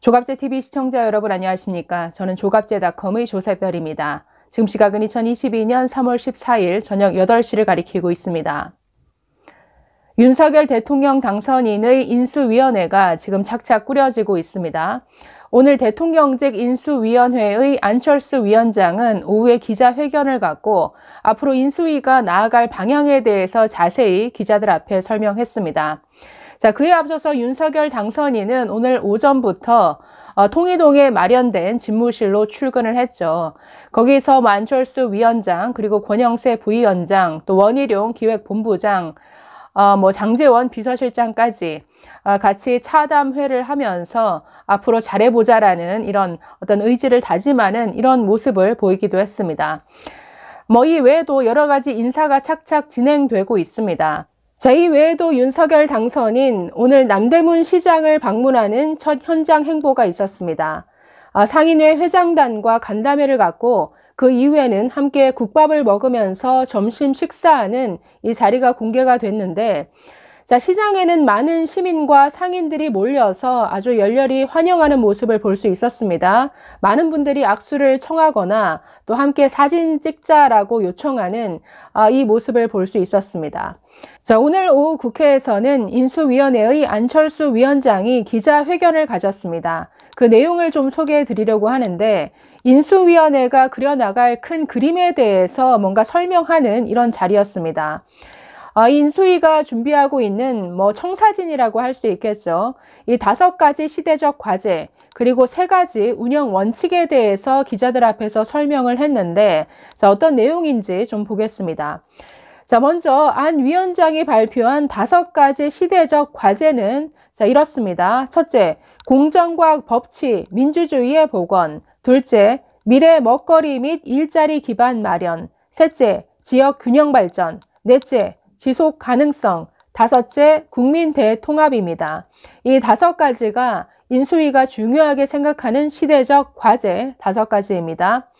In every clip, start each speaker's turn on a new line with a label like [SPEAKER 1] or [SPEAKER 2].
[SPEAKER 1] 조갑재 TV 시청자 여러분 안녕하십니까? 저는 조갑재닷컴의 조세별입니다. 지금 시각은 2022년 3월 14일 저녁 8시를 가리키고 있습니다. 윤석열 대통령 당선인의 인수위원회가 지금 착착 꾸려지고 있습니다. 오늘 대통령직 인수위원회의 안철수 위원장은 오후에 기자회견을 갖고 앞으로 인수위가 나아갈 방향에 대해서 자세히 기자들 앞에 설명했습니다. 자, 그에 앞서서 윤석열 당선인은 오늘 오전부터 어, 통일동에 마련된 집무실로 출근을 했죠. 거기서 만철수 위원장, 그리고 권영세 부위원장, 또 원희룡 기획본부장, 어, 뭐 장재원 비서실장까지 어, 같이 차담회를 하면서 앞으로 잘해보자라는 이런 어떤 의지를 다짐하는 이런 모습을 보이기도 했습니다. 뭐 이 외에도 여러 가지 인사가 착착 진행되고 있습니다. 자, 이 외에도 윤석열 당선인 오늘 남대문 시장을 방문하는 첫 현장 행보가 있었습니다. 아, 상인회 회장단과 간담회를 갖고 그 이후에는 함께 국밥을 먹으면서 점심 식사하는 이 자리가 공개가 됐는데 자, 시장에는 많은 시민과 상인들이 몰려서 아주 열렬히 환영하는 모습을 볼 수 있었습니다. 많은 분들이 악수를 청하거나 또 함께 사진 찍자라고 요청하는 아, 이 모습을 볼 수 있었습니다. 자, 오늘 오후 국회에서는 인수위원회의 안철수 위원장이 기자회견을 가졌습니다. 그 내용을 좀 소개해 드리려고 하는데, 인수위원회가 그려나갈 큰 그림에 대해서 뭔가 설명하는 이런 자리였습니다. 인수위가 준비하고 있는 뭐 청사진이라고 할 수 있겠죠. 이 다섯 가지 시대적 과제, 그리고 세 가지 운영 원칙에 대해서 기자들 앞에서 설명을 했는데, 자, 어떤 내용인지 좀 보겠습니다. 자, 먼저 안 위원장이 발표한 다섯 가지 시대적 과제는 자, 이렇습니다. 첫째, 공정과 법치, 민주주의의 복원. 둘째, 미래 먹거리 및 일자리 기반 마련. 셋째, 지역 균형 발전. 넷째, 지속 가능성, 다섯째 국민 대통합입니다. 이 다섯 가지가 인수위가 중요하게 생각하는 시대적 과제 다섯 가지입니다.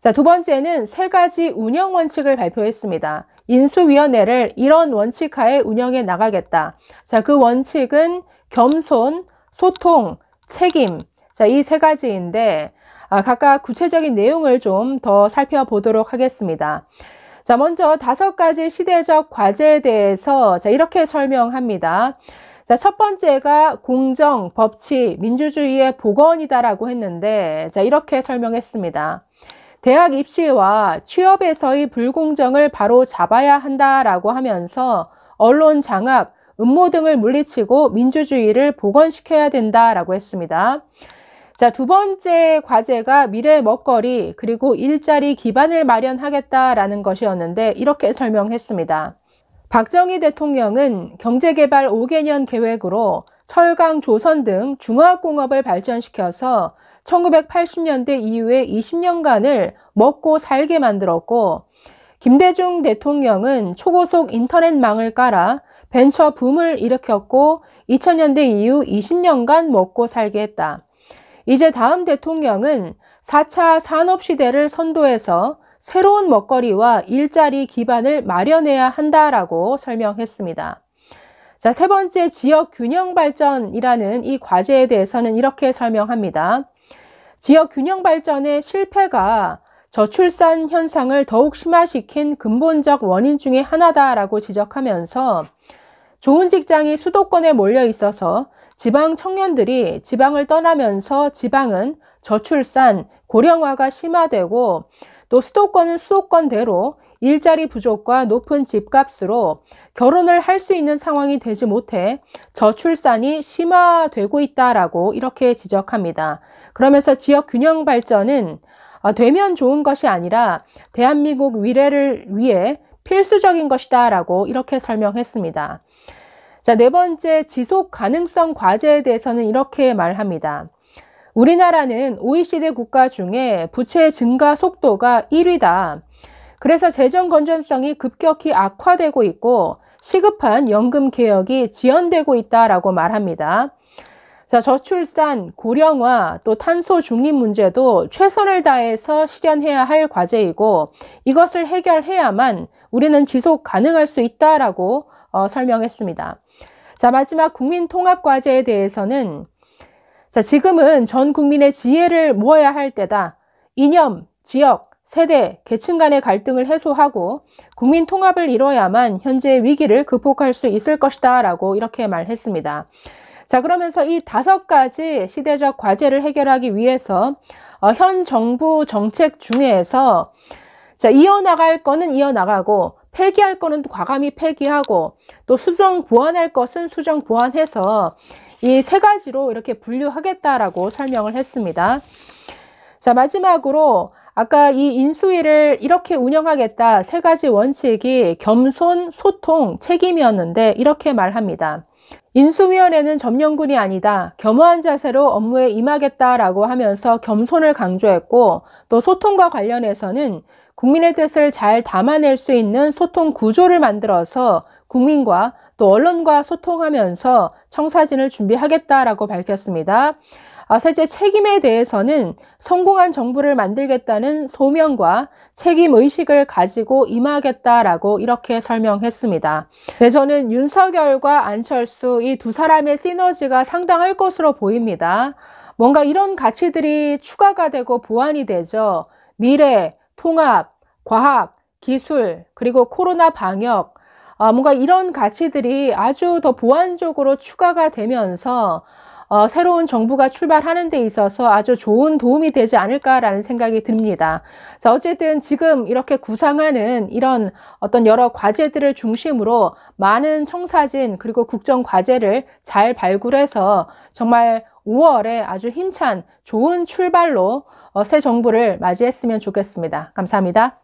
[SPEAKER 1] 자, 두 번째는 세 가지 운영 원칙을 발표했습니다. 인수위원회를 이런 원칙 하에 운영해 나가겠다. 자, 그 원칙은 겸손, 소통, 책임. 자, 이 세 가지인데, 아, 각각 구체적인 내용을 좀 더 살펴보도록 하겠습니다. 자, 먼저 다섯 가지 시대적 과제에 대해서 자, 이렇게 설명합니다. 자, 첫 번째가 공정, 법치, 민주주의의 복원이다라고 했는데, 자, 이렇게 설명했습니다. 대학 입시와 취업에서의 불공정을 바로 잡아야 한다라고 하면서 언론 장악, 음모 등을 물리치고 민주주의를 복원시켜야 된다라고 했습니다. 자, 두 번째 과제가 미래 먹거리 그리고 일자리 기반을 마련하겠다라는 것이었는데 이렇게 설명했습니다. 박정희 대통령은 경제개발 5개년 계획으로 철강, 조선 등 중화공업을 학 발전시켜서 1980년대 이후에 20년간을 먹고 살게 만들었고 김대중 대통령은 초고속 인터넷망을 깔아 벤처 붐을 일으켰고 2000년대 이후 20년간 먹고 살게 했다. 이제 다음 대통령은 4차 산업시대를 선도해서 새로운 먹거리와 일자리 기반을 마련해야 한다라고 설명했습니다. 자, 세 번째 지역 균형 발전이라는 이 과제에 대해서는 이렇게 설명합니다. 지역 균형 발전의 실패가 저출산 현상을 더욱 심화시킨 근본적 원인 중의 하나다라고 지적하면서 좋은 직장이 수도권에 몰려 있어서 지방 청년들이 지방을 떠나면서 지방은 저출산, 고령화가 심화되고 또 수도권은 수도권대로 일자리 부족과 높은 집값으로 결혼을 할 수 있는 상황이 되지 못해 저출산이 심화되고 있다라고 이렇게 지적합니다. 그러면서 지역 균형 발전은 아, 되면 좋은 것이 아니라 대한민국 미래를 위해 필수적인 것이다라고 이렇게 설명했습니다. 자, 네 번째 지속 가능성 과제에 대해서는 이렇게 말합니다. 우리나라는 OECD 국가 중에 부채 증가 속도가 1위다. 그래서 재정 건전성이 급격히 악화되고 있고 시급한 연금 개혁이 지연되고 있다라고 말합니다. 자, 저출산, 고령화, 또 탄소 중립 문제도 최선을 다해서 실현해야 할 과제이고 이것을 해결해야만 우리는 지속 가능할 수 있다라고 어, 설명했습니다. 자, 마지막 국민 통합 과제에 대해서는 자, 지금은 전 국민의 지혜를 모아야 할 때다. 이념, 지역, 세대, 계층 간의 갈등을 해소하고 국민 통합을 이뤄야만 현재의 위기를 극복할 수 있을 것이다 라고 이렇게 말했습니다. 자, 그러면서 이 다섯 가지 시대적 과제를 해결하기 위해서 어, 현 정부 정책 중에서 자, 이어나갈 거는 이어나가고 폐기할 거는 과감히 폐기하고 또 수정 보완할 것은 수정 보완해서 이 세 가지로 이렇게 분류하겠다라고 설명을 했습니다. 자, 마지막으로 아까 이 인수위를 이렇게 운영하겠다 세 가지 원칙이 겸손, 소통, 책임이었는데 이렇게 말합니다. 인수위원회는 점령군이 아니다. 겸허한 자세로 업무에 임하겠다라고 하면서 겸손을 강조했고 또 소통과 관련해서는 국민의 뜻을 잘 담아낼 수 있는 소통 구조를 만들어서 국민과 또 언론과 소통하면서 청사진을 준비하겠다라고 밝혔습니다. 아세제 책임에 대해서는 성공한 정부를 만들겠다는 소명과 책임의식을 가지고 임하겠다라고 이렇게 설명했습니다. 네, 저는 윤석열과 안철수 이 두 사람의 시너지가 상당할 것으로 보입니다. 뭔가 이런 가치들이 추가가 되고 보완이 되죠. 미래, 통합, 과학, 기술, 그리고 코로나 방역, 아, 뭔가 이런 가치들이 아주 더 보완적으로 추가가 되면서 어, 새로운 정부가 출발하는 데 있어서 아주 좋은 도움이 되지 않을까라는 생각이 듭니다. 자, 어쨌든 지금 이렇게 구상하는 이런 어떤 여러 과제들을 중심으로 많은 청사진 그리고 국정 과제를 잘 발굴해서 정말 5월에 아주 힘찬 좋은 출발로 어, 새 정부를 맞이했으면 좋겠습니다. 감사합니다.